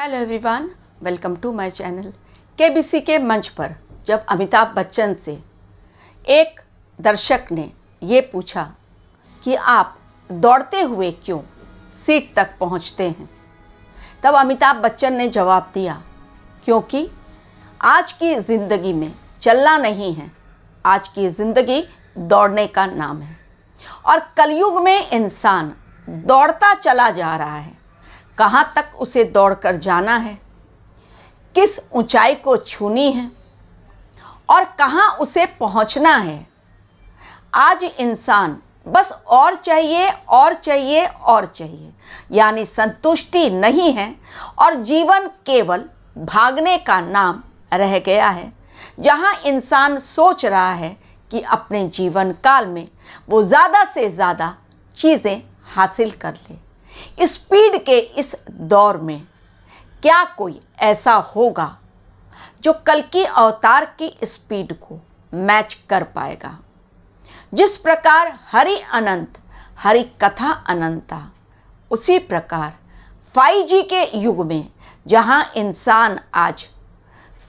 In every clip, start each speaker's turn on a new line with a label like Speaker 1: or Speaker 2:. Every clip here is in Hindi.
Speaker 1: Hello everyone welcome to my channel KBC के मंच पर जब अमिताभ बच्चन से एक दर्शक ने ये पूछा कि आप दौड़ते हुए क्यों सीट तक पहुंचते हैं तब अमिताभ बच्चन ने जवाब दिया क्योंकि आज की ज़िंदगी में चलना नहीं है आज की ज़िंदगी दौड़ने का नाम है और कलयुग में इंसान दौड़ता चला जा रहा है कहाँ तक उसे दौड़कर जाना है किस ऊंचाई को छूनी है और कहाँ उसे पहुँचना है आज इंसान बस और चाहिए और चाहिए और चाहिए यानी संतुष्टि नहीं है और जीवन केवल भागने का नाम रह गया है जहाँ इंसान सोच रहा है कि अपने जीवन काल में वो ज़्यादा से ज़्यादा चीज़ें हासिल कर ले स्पीड के इस दौर में क्या कोई ऐसा होगा जो कल की अवतार की स्पीड को मैच कर पाएगा जिस प्रकार हरि अनंत हरि कथा अनंता उसी प्रकार 5G के युग में जहां इंसान आज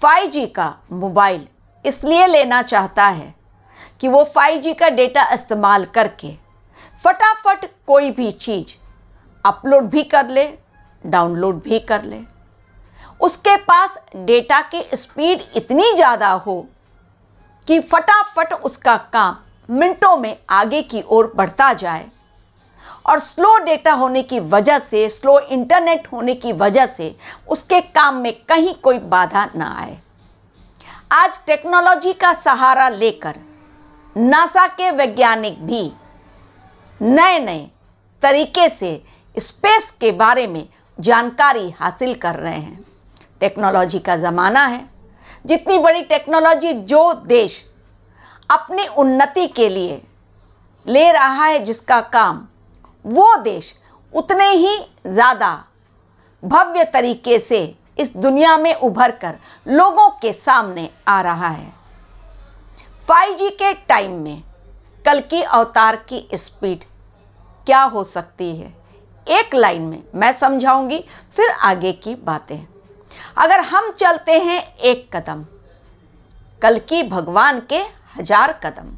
Speaker 1: 5G का मोबाइल इसलिए लेना चाहता है कि वो 5G का डेटा इस्तेमाल करके फटाफट कोई भी चीज़ अपलोड भी कर ले डाउनलोड भी कर ले उसके पास डेटा की स्पीड इतनी ज़्यादा हो कि फटाफट उसका काम मिनटों में आगे की ओर बढ़ता जाए और स्लो डेटा होने की वजह से स्लो इंटरनेट होने की वजह से उसके काम में कहीं कोई बाधा ना आए आज टेक्नोलॉजी का सहारा लेकर नासा के वैज्ञानिक भी नए नए तरीके से स्पेस के बारे में जानकारी हासिल कर रहे हैं टेक्नोलॉजी का ज़माना है जितनी बड़ी टेक्नोलॉजी जो देश अपनी उन्नति के लिए ले रहा है जिसका काम वो देश उतने ही ज़्यादा भव्य तरीके से इस दुनिया में उभर कर लोगों के सामने आ रहा है 5G के टाइम में कल की अवतार की स्पीड क्या हो सकती है एक लाइन में मैं समझाऊंगी फिर आगे की बातें अगर हम चलते हैं एक कदम कल की भगवान के हजार कदम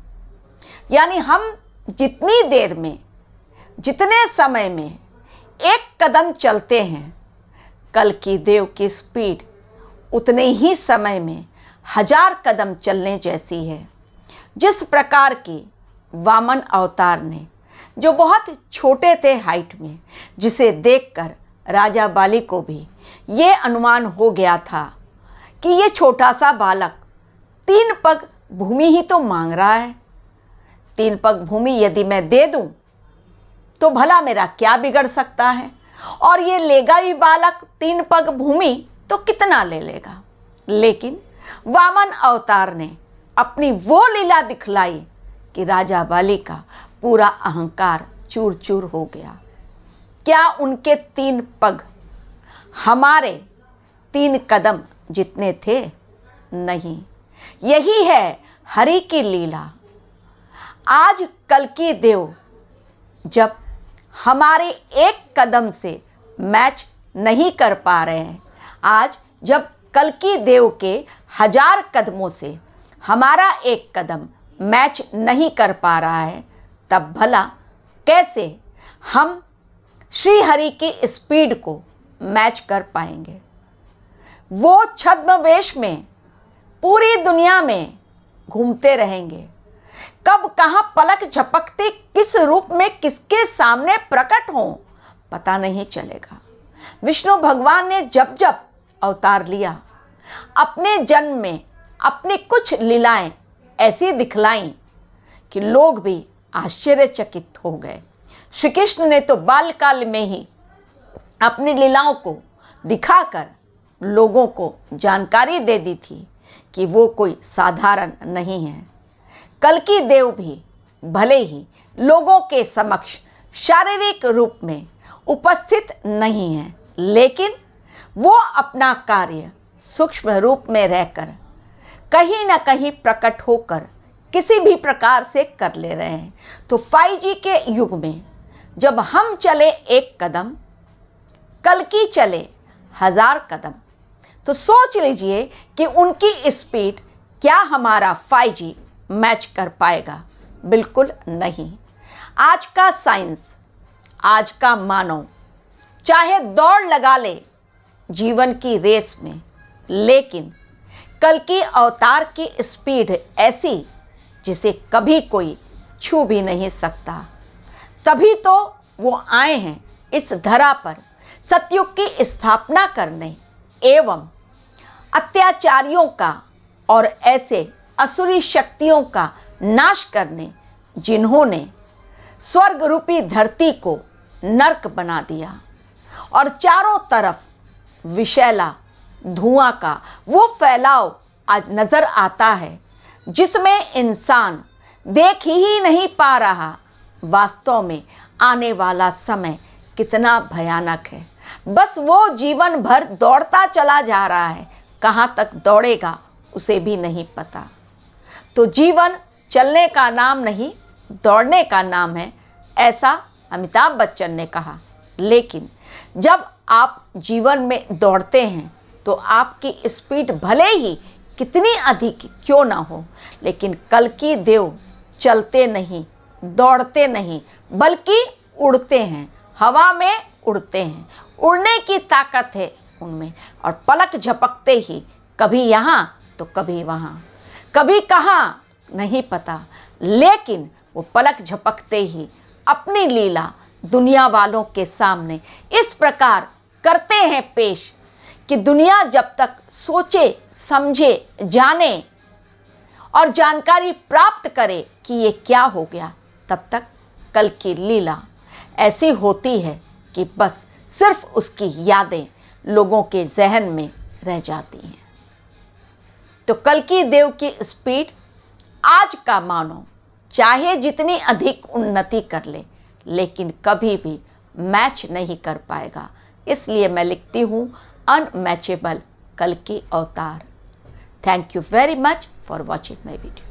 Speaker 1: यानी हम जितनी देर में जितने समय में एक कदम चलते हैं कल की देव की स्पीड उतने ही समय में हजार कदम चलने जैसी है जिस प्रकार की वामन अवतार ने जो बहुत छोटे थे हाइट में जिसे देखकर राजा बाली को भी ये अनुमान हो गया था कि ये छोटा सा बालक तीन पग भूमि ही तो मांग रहा है तीन पग भूमि यदि मैं दे दूं तो भला मेरा क्या बिगड़ सकता है और ये लेगा ही बालक तीन पग भूमि तो कितना ले लेगा लेकिन वामन अवतार ने अपनी वो लीला दिखलाई कि राजा बाली का पूरा अहंकार चूर चूर हो गया क्या उनके तीन पग हमारे तीन कदम जितने थे नहीं यही है हरि की लीला आज कल की देव जब हमारे एक कदम से मैच नहीं कर पा रहे हैं आज जब कल की देव के हजार कदमों से हमारा एक कदम मैच नहीं कर पा रहा है तब भला कैसे हम श्रीहरि की स्पीड को मैच कर पाएंगे वो वेश में पूरी दुनिया में घूमते रहेंगे कब कहाँ पलक झपकते किस रूप में किसके सामने प्रकट हों पता नहीं चलेगा विष्णु भगवान ने जब जब अवतार लिया अपने जन्म में अपनी कुछ लीलाएं ऐसी दिखलाई कि लोग भी आश्चर्यचकित हो गए श्री कृष्ण ने तो बाल काल में ही अपनी लीलाओं को दिखाकर लोगों को जानकारी दे दी थी कि वो कोई साधारण नहीं है कल की देव भी भले ही लोगों के समक्ष शारीरिक रूप में उपस्थित नहीं है लेकिन वो अपना कार्य सूक्ष्म रूप में रहकर कहीं ना कहीं प्रकट होकर किसी भी प्रकार से कर ले रहे हैं तो 5G के युग में जब हम चले एक कदम कल की चले हज़ार कदम तो सोच लीजिए कि उनकी स्पीड क्या हमारा 5G मैच कर पाएगा बिल्कुल नहीं आज का साइंस आज का मानव चाहे दौड़ लगा ले जीवन की रेस में लेकिन कल की अवतार की स्पीड ऐसी जिसे कभी कोई छू भी नहीं सकता तभी तो वो आए हैं इस धरा पर सतयुग की स्थापना करने एवं अत्याचारियों का और ऐसे असुरी शक्तियों का नाश करने जिन्होंने स्वर्ग रूपी धरती को नरक बना दिया और चारों तरफ विशैला धुआं का वो फैलाव आज नज़र आता है जिसमें इंसान देख ही नहीं पा रहा वास्तव में आने वाला समय कितना भयानक है बस वो जीवन भर दौड़ता चला जा रहा है कहाँ तक दौड़ेगा उसे भी नहीं पता तो जीवन चलने का नाम नहीं दौड़ने का नाम है ऐसा अमिताभ बच्चन ने कहा लेकिन जब आप जीवन में दौड़ते हैं तो आपकी स्पीड भले ही कितनी अधिक क्यों ना हो लेकिन कल की देव चलते नहीं दौड़ते नहीं बल्कि उड़ते हैं हवा में उड़ते हैं उड़ने की ताकत है उनमें और पलक झपकते ही कभी यहाँ तो कभी वहाँ कभी कहाँ नहीं पता लेकिन वो पलक झपकते ही अपनी लीला दुनिया वालों के सामने इस प्रकार करते हैं पेश कि दुनिया जब तक सोचे समझे जाने और जानकारी प्राप्त करे कि ये क्या हो गया तब तक कल की लीला ऐसी होती है कि बस सिर्फ उसकी यादें लोगों के जहन में रह जाती हैं तो कल की देव की स्पीड आज का मानो चाहे जितनी अधिक उन्नति कर ले लेकिन कभी भी मैच नहीं कर पाएगा इसलिए मैं लिखती हूँ अनमैचेबल कल की अवतार Thank you very much for watching my video.